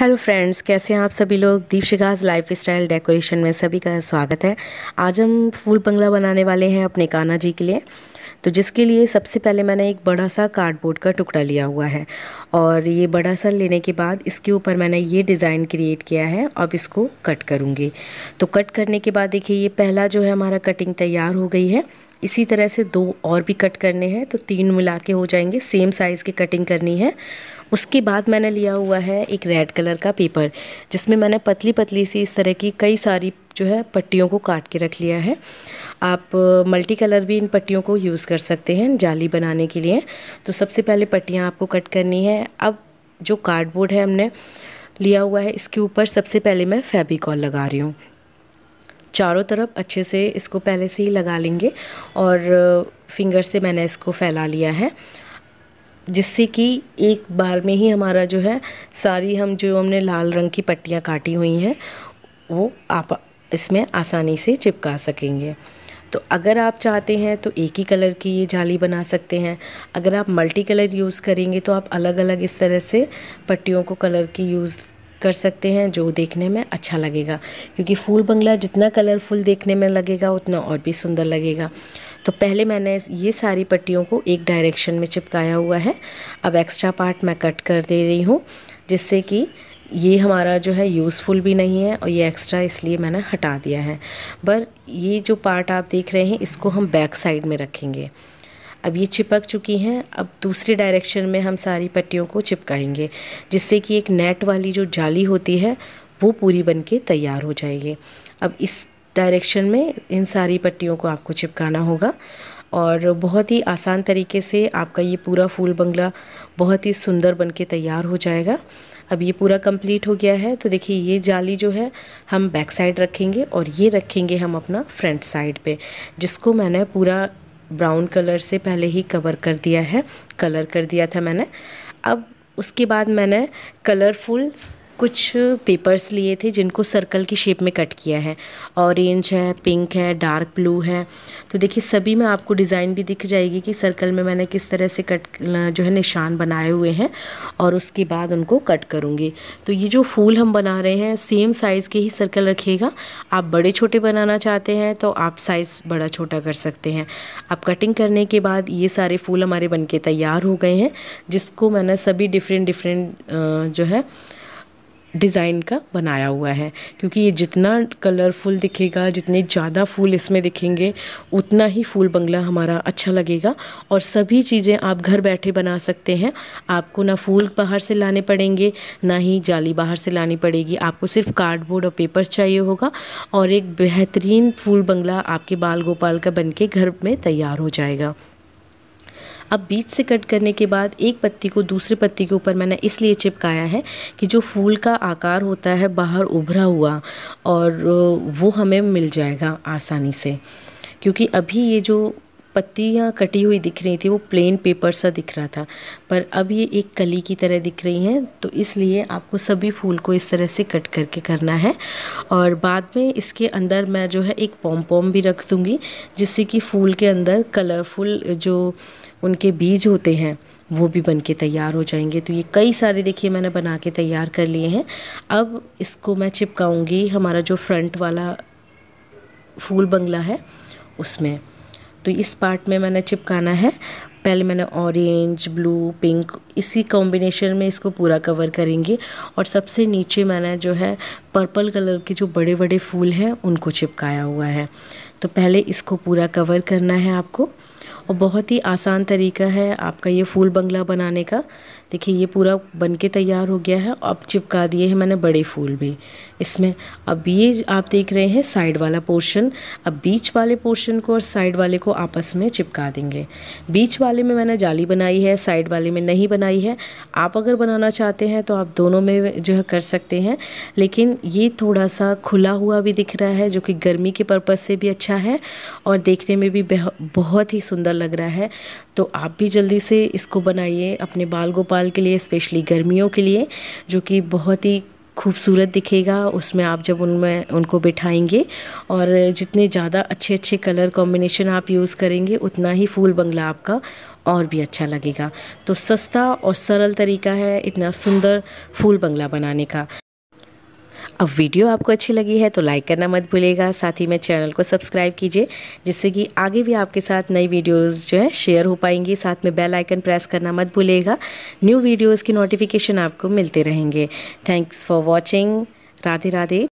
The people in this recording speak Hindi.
हेलो फ्रेंड्स कैसे हैं आप सभी लोग दीपशिकाज लाइफ स्टाइल डेकोरेशन में सभी का स्वागत है आज हम फूल बंगला बनाने वाले हैं अपने काना जी के लिए तो जिसके लिए सबसे पहले मैंने एक बड़ा सा कार्डबोर्ड का टुकड़ा लिया हुआ है और ये बड़ा सा लेने के बाद इसके ऊपर मैंने ये डिज़ाइन क्रिएट किया है अब इसको कट करूँगी तो कट करने के बाद देखिए ये पहला जो है हमारा कटिंग तैयार हो गई है इसी तरह से दो और भी कट करने हैं तो तीन मिला के हो जाएंगे सेम साइज़ की कटिंग करनी है उसके बाद मैंने लिया हुआ है एक रेड कलर का पेपर जिसमें मैंने पतली पतली सी इस तरह की कई सारी जो है पट्टियों को काट के रख लिया है आप मल्टी uh, कलर भी इन पट्टियों को यूज़ कर सकते हैं जाली बनाने के लिए तो सबसे पहले पट्टियाँ आपको कट करनी है अब जो कार्डबोर्ड है हमने लिया हुआ है इसके ऊपर सबसे पहले मैं फेबिकॉल लगा रही हूँ चारों तरफ अच्छे से इसको पहले से ही लगा लेंगे और फिंगर से मैंने इसको फैला लिया है जिससे कि एक बार में ही हमारा जो है सारी हम जो हमने लाल रंग की पट्टियाँ काटी हुई हैं वो आप इसमें आसानी से चिपका सकेंगे तो अगर आप चाहते हैं तो एक ही कलर की ये जाली बना सकते हैं अगर आप मल्टी कलर यूज़ करेंगे तो आप अलग अलग इस तरह से पट्टियों को कलर की यूज़ कर सकते हैं जो देखने में अच्छा लगेगा क्योंकि फूल बंगला जितना कलरफुल देखने में लगेगा उतना और भी सुंदर लगेगा तो पहले मैंने ये सारी पट्टियों को एक डायरेक्शन में चिपकाया हुआ है अब एक्स्ट्रा पार्ट मैं कट कर दे रही हूँ जिससे कि ये हमारा जो है यूज़फुल भी नहीं है और ये एक्स्ट्रा इसलिए मैंने हटा दिया है पर ये जो पार्ट आप देख रहे हैं इसको हम बैक साइड में रखेंगे अब ये चिपक चुकी हैं अब दूसरे डायरेक्शन में हम सारी पट्टियों को चिपकाएंगे जिससे कि एक नेट वाली जो जाली होती है वो पूरी बन के तैयार हो जाएगी अब इस डायरेक्शन में इन सारी पट्टियों को आपको चिपकाना होगा और बहुत ही आसान तरीके से आपका ये पूरा फूल बंगला बहुत ही सुंदर बन के तैयार हो जाएगा अब ये पूरा कंप्लीट हो गया है तो देखिए ये जाली जो है हम बैक साइड रखेंगे और ये रखेंगे हम अपना फ्रंट साइड पे जिसको मैंने पूरा ब्राउन कलर से पहले ही कवर कर दिया है कलर कर दिया था मैंने अब उसके बाद मैंने कलरफुल कुछ पेपर्स लिए थे जिनको सर्कल की शेप में कट किया है ऑरेंज है पिंक है डार्क ब्लू है तो देखिए सभी में आपको डिज़ाइन भी दिख जाएगी कि सर्कल में मैंने किस तरह से कट जो है निशान बनाए हुए हैं और उसके बाद उनको कट करूँगी तो ये जो फूल हम बना रहे हैं सेम साइज़ के ही सर्कल रखिएगा आप बड़े छोटे बनाना चाहते हैं तो आप साइज़ बड़ा छोटा कर सकते हैं आप कटिंग करने के बाद ये सारे फूल हमारे बन तैयार हो गए हैं जिसको मैंने सभी डिफरेंट डिफरेंट जो है डिज़ाइन का बनाया हुआ है क्योंकि ये जितना कलरफुल दिखेगा जितने ज़्यादा फूल इसमें दिखेंगे उतना ही फूल बंगला हमारा अच्छा लगेगा और सभी चीज़ें आप घर बैठे बना सकते हैं आपको ना फूल बाहर से लाने पड़ेंगे ना ही जाली बाहर से लानी पड़ेगी आपको सिर्फ कार्डबोर्ड और पेपर चाहिए होगा और एक बेहतरीन फूल बंगला आपके बाल गोपाल का बन के घर में तैयार हो जाएगा अब बीच से कट करने के बाद एक पत्ती को दूसरे पत्ती के ऊपर मैंने इसलिए चिपकाया है कि जो फूल का आकार होता है बाहर उभरा हुआ और वो हमें मिल जाएगा आसानी से क्योंकि अभी ये जो पत्तियाँ कटी हुई दिख रही थी वो प्लेन पेपर सा दिख रहा था पर अब ये एक कली की तरह दिख रही हैं तो इसलिए आपको सभी फूल को इस तरह से कट करके करना है और बाद में इसके अंदर मैं जो है एक पॉम पॉम भी रख दूँगी जिससे कि फूल के अंदर कलरफुल जो उनके बीज होते हैं वो भी बन के तैयार हो जाएंगे तो ये कई सारे देखिए मैंने बना के तैयार कर लिए हैं अब इसको मैं चिपकाऊँगी हमारा जो फ्रंट वाला फूल बंगला है उसमें तो इस पार्ट में मैंने चिपकाना है पहले मैंने ऑरेंज ब्लू पिंक इसी कॉम्बिनेशन में इसको पूरा कवर करेंगे और सबसे नीचे मैंने जो है पर्पल कलर के जो बड़े बड़े फूल हैं उनको चिपकाया हुआ है तो पहले इसको पूरा कवर करना है आपको और बहुत ही आसान तरीका है आपका ये फूल बंगला बनाने का देखिए ये पूरा बन के तैयार हो गया है अब चिपका दिए हैं मैंने बड़े फूल भी इसमें अब ये आप देख रहे हैं साइड वाला पोर्शन अब बीच वाले पोर्शन को और साइड वाले को आपस में चिपका देंगे बीच वाले में मैंने जाली बनाई है साइड वाले में नहीं बनाई है आप अगर बनाना चाहते हैं तो आप दोनों में जो है कर सकते हैं लेकिन ये थोड़ा सा खुला हुआ भी दिख रहा है जो कि गर्मी के पर्पज़ से भी अच्छा है और देखने में भी बहुत ही सुंदर लग रहा है तो आप भी जल्दी से इसको बनाइए अपने बाल गोपाल बाल के लिए स्पेशली गर्मियों के लिए जो कि बहुत ही खूबसूरत दिखेगा उसमें आप जब उनमें उनको बिठाएंगे और जितने ज़्यादा अच्छे अच्छे कलर कॉम्बिनेशन आप यूज़ करेंगे उतना ही फूल बंगला आपका और भी अच्छा लगेगा तो सस्ता और सरल तरीका है इतना सुंदर फूल बंगला बनाने का अब वीडियो आपको अच्छी लगी है तो लाइक करना मत भूलिएगा साथ ही में चैनल को सब्सक्राइब कीजिए जिससे कि आगे भी आपके साथ नई वीडियोस जो है शेयर हो पाएंगी साथ में बेल आइकन प्रेस करना मत भूलिएगा न्यू वीडियोस की नोटिफिकेशन आपको मिलते रहेंगे thanks for watching Radhe Radhe